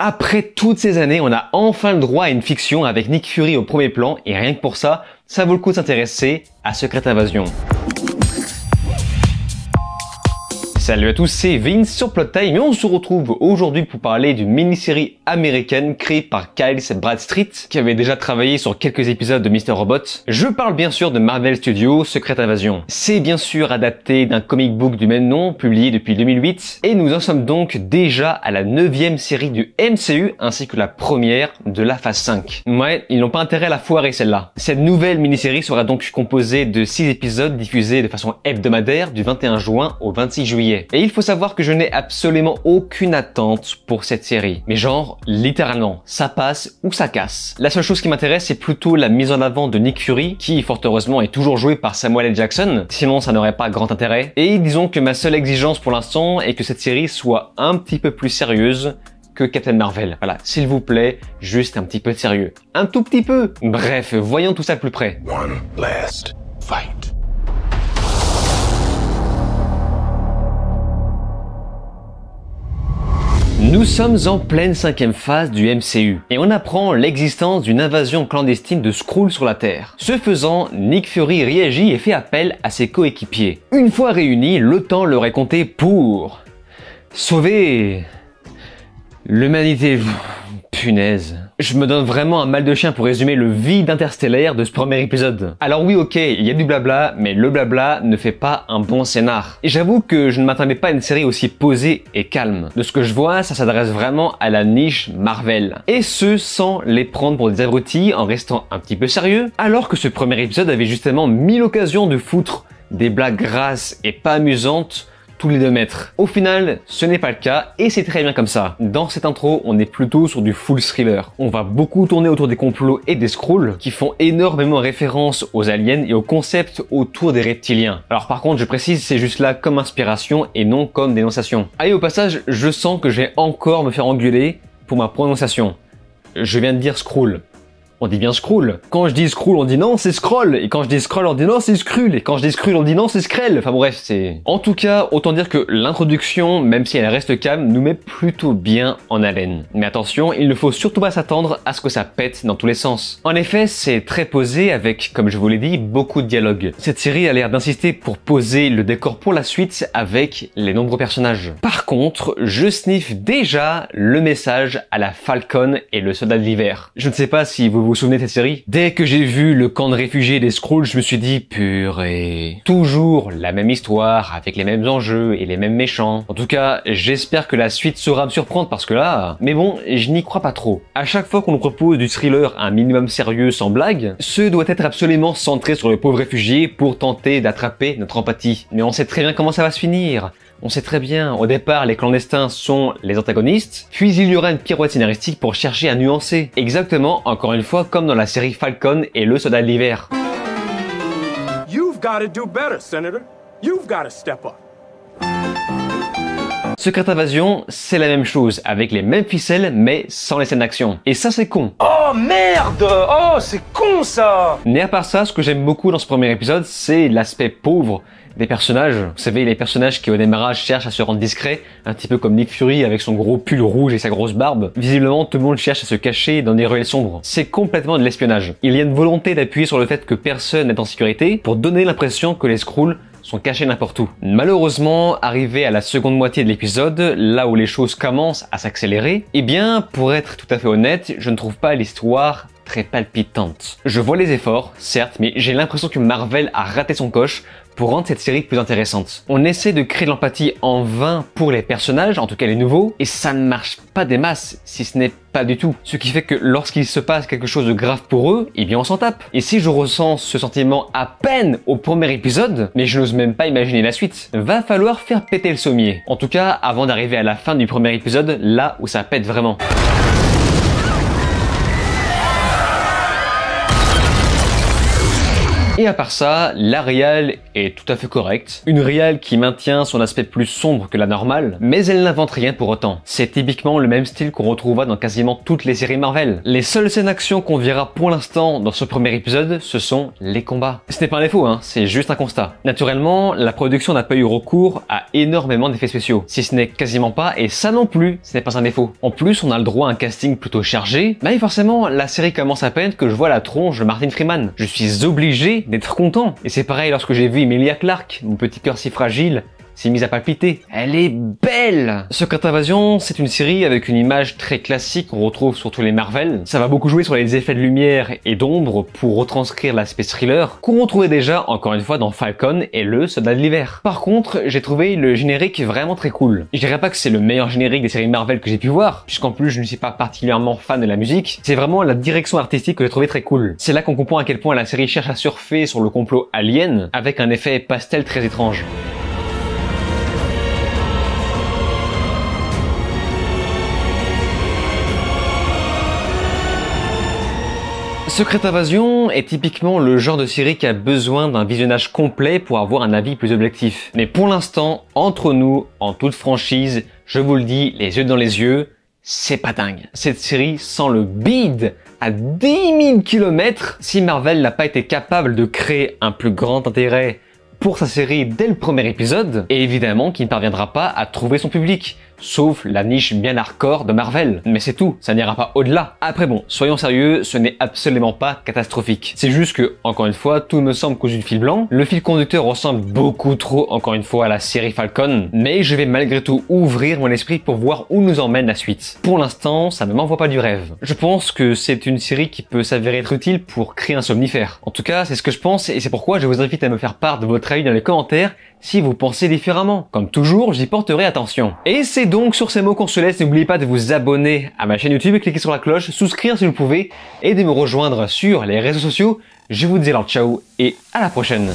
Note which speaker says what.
Speaker 1: Après toutes ces années, on a enfin le droit à une fiction avec Nick Fury au premier plan et rien que pour ça, ça vaut le coup de s'intéresser à Secret Invasion. Salut à tous, c'est Vince sur Time et on se retrouve aujourd'hui pour parler d'une mini-série américaine créée par Kyle Bradstreet qui avait déjà travaillé sur quelques épisodes de Mr. Robot. Je parle bien sûr de Marvel Studios Secret Invasion. C'est bien sûr adapté d'un comic book du même nom publié depuis 2008 et nous en sommes donc déjà à la neuvième série du MCU ainsi que la première de la phase 5. Ouais, ils n'ont pas intérêt à la foirer celle-là. Cette nouvelle mini-série sera donc composée de 6 épisodes diffusés de façon hebdomadaire du 21 juin au 26 juillet. Et il faut savoir que je n'ai absolument aucune attente pour cette série. Mais genre, littéralement, ça passe ou ça casse. La seule chose qui m'intéresse, c'est plutôt la mise en avant de Nick Fury, qui fort heureusement est toujours joué par Samuel L. Jackson, sinon ça n'aurait pas grand intérêt. Et disons que ma seule exigence pour l'instant est que cette série soit un petit peu plus sérieuse que Captain Marvel. Voilà, s'il vous plaît, juste un petit peu de sérieux. Un tout petit peu Bref, voyons tout ça de plus près. One Nous sommes en pleine cinquième phase du MCU et on apprend l'existence d'une invasion clandestine de Skrull sur la Terre. Ce faisant, Nick Fury réagit et fait appel à ses coéquipiers. Une fois réunis, l'OTAN leur est compté pour sauver l'humanité. Punaise. Je me donne vraiment un mal de chien pour résumer le vide interstellaire de ce premier épisode. Alors oui, ok, il y a du blabla, mais le blabla ne fait pas un bon scénar. Et j'avoue que je ne m'attendais pas à une série aussi posée et calme. De ce que je vois, ça s'adresse vraiment à la niche Marvel. Et ce, sans les prendre pour des abrutis, en restant un petit peu sérieux, alors que ce premier épisode avait justement mille occasions de foutre des blagues grasses et pas amusantes les deux mètres. Au final, ce n'est pas le cas et c'est très bien comme ça. Dans cette intro, on est plutôt sur du full thriller. On va beaucoup tourner autour des complots et des scrolls qui font énormément référence aux aliens et aux concepts autour des reptiliens. Alors par contre, je précise, c'est juste là comme inspiration et non comme dénonciation. Allez, au passage, je sens que je vais encore me faire engueuler pour ma prononciation. Je viens de dire scroll on dit bien scroll. Quand je dis scroll, on dit non, c'est scroll. Et quand je dis scroll, on dit non, c'est scrull. Et quand je dis scrull, on dit non, c'est screll. Enfin bref, c'est... En tout cas, autant dire que l'introduction, même si elle reste calme, nous met plutôt bien en haleine. Mais attention, il ne faut surtout pas s'attendre à ce que ça pète dans tous les sens. En effet, c'est très posé avec, comme je vous l'ai dit, beaucoup de dialogues. Cette série a l'air d'insister pour poser le décor pour la suite avec les nombreux personnages. Par contre, je sniffe déjà le message à la Falcon et le soldat de l'hiver. Je ne sais pas si vous vous vous souvenez de cette série Dès que j'ai vu le camp de réfugiés des Scrolls, je me suis dit purée. Toujours la même histoire, avec les mêmes enjeux et les mêmes méchants. En tout cas, j'espère que la suite saura me surprendre parce que là... Mais bon, je n'y crois pas trop. À chaque fois qu'on nous propose du thriller un minimum sérieux sans blague, ce doit être absolument centré sur le pauvre réfugié pour tenter d'attraper notre empathie. Mais on sait très bien comment ça va se finir. On sait très bien, au départ, les clandestins sont les antagonistes, puis il y aura une pirouette scénaristique pour chercher à nuancer. Exactement, encore une fois, comme dans la série Falcon et le soldat de l'hiver. You've got to do better, Senator. You've got to step up. Secret Invasion, c'est la même chose, avec les mêmes ficelles, mais sans les scènes d'action. Et ça, c'est con. Oh merde Oh, c'est con ça Mais à part ça, ce que j'aime beaucoup dans ce premier épisode, c'est l'aspect pauvre des personnages. Vous savez, les personnages qui au démarrage cherchent à se rendre discrets, un petit peu comme Nick Fury avec son gros pull rouge et sa grosse barbe. Visiblement, tout le monde cherche à se cacher dans des ruelles sombres. C'est complètement de l'espionnage. Il y a une volonté d'appuyer sur le fait que personne n'est en sécurité pour donner l'impression que les Skrulls sont cachés n'importe où. Malheureusement, arrivé à la seconde moitié de l'épisode, là où les choses commencent à s'accélérer, eh bien, pour être tout à fait honnête, je ne trouve pas l'histoire très palpitante. Je vois les efforts, certes, mais j'ai l'impression que Marvel a raté son coche pour rendre cette série plus intéressante. On essaie de créer de l'empathie en vain pour les personnages, en tout cas les nouveaux, et ça ne marche pas des masses, si ce n'est pas du tout. Ce qui fait que lorsqu'il se passe quelque chose de grave pour eux, eh bien on s'en tape. Et si je ressens ce sentiment à peine au premier épisode, mais je n'ose même pas imaginer la suite, va falloir faire péter le sommier. En tout cas, avant d'arriver à la fin du premier épisode, là où ça pète vraiment. Et à part ça, la réelle est tout à fait correcte. Une réelle qui maintient son aspect plus sombre que la normale, mais elle n'invente rien pour autant. C'est typiquement le même style qu'on retrouvera dans quasiment toutes les séries Marvel. Les seules scènes d'action qu'on verra pour l'instant dans ce premier épisode, ce sont les combats. Ce n'est pas un défaut, hein, c'est juste un constat. Naturellement, la production n'a pas eu recours à énormément d'effets spéciaux, si ce n'est quasiment pas, et ça non plus, ce n'est pas un défaut. En plus, on a le droit à un casting plutôt chargé, mais forcément, la série commence à peine que je vois la tronche de Martin Freeman. Je suis obligé d'être content. Et c'est pareil lorsque j'ai vu Emilia Clark, mon petit cœur si fragile, c'est mise à palpiter. Elle est belle Secret Invasion, c'est une série avec une image très classique qu'on retrouve sur tous les Marvel. Ça va beaucoup jouer sur les effets de lumière et d'ombre pour retranscrire l'aspect thriller qu'on retrouvait déjà, encore une fois, dans Falcon et le Soldat de l'Hiver. Par contre, j'ai trouvé le générique vraiment très cool. Je dirais pas que c'est le meilleur générique des séries Marvel que j'ai pu voir, puisqu'en plus je ne suis pas particulièrement fan de la musique. C'est vraiment la direction artistique que j'ai trouvé très cool. C'est là qu'on comprend à quel point la série cherche à surfer sur le complot alien avec un effet pastel très étrange. Secret Invasion est typiquement le genre de série qui a besoin d'un visionnage complet pour avoir un avis plus objectif. Mais pour l'instant, entre nous, en toute franchise, je vous le dis, les yeux dans les yeux, c'est pas dingue. Cette série sent le bide à 10 000 km. Si Marvel n'a pas été capable de créer un plus grand intérêt pour sa série dès le premier épisode, et évidemment qu'il ne parviendra pas à trouver son public sauf la niche bien hardcore de Marvel. Mais c'est tout, ça n'ira pas au-delà. Après bon, soyons sérieux, ce n'est absolument pas catastrophique. C'est juste que, encore une fois, tout me semble cousu de fil blanc. Le fil conducteur ressemble beaucoup trop, encore une fois, à la série Falcon, mais je vais malgré tout ouvrir mon esprit pour voir où nous emmène la suite. Pour l'instant, ça ne m'envoie pas du rêve. Je pense que c'est une série qui peut s'avérer être utile pour créer un somnifère. En tout cas, c'est ce que je pense et c'est pourquoi je vous invite à me faire part de votre avis dans les commentaires si vous pensez différemment. Comme toujours, j'y porterai attention. Et donc sur ces mots qu'on se laisse, n'oubliez pas de vous abonner à ma chaîne YouTube, cliquer sur la cloche, souscrire si vous pouvez, et de me rejoindre sur les réseaux sociaux. Je vous dis alors ciao et à la prochaine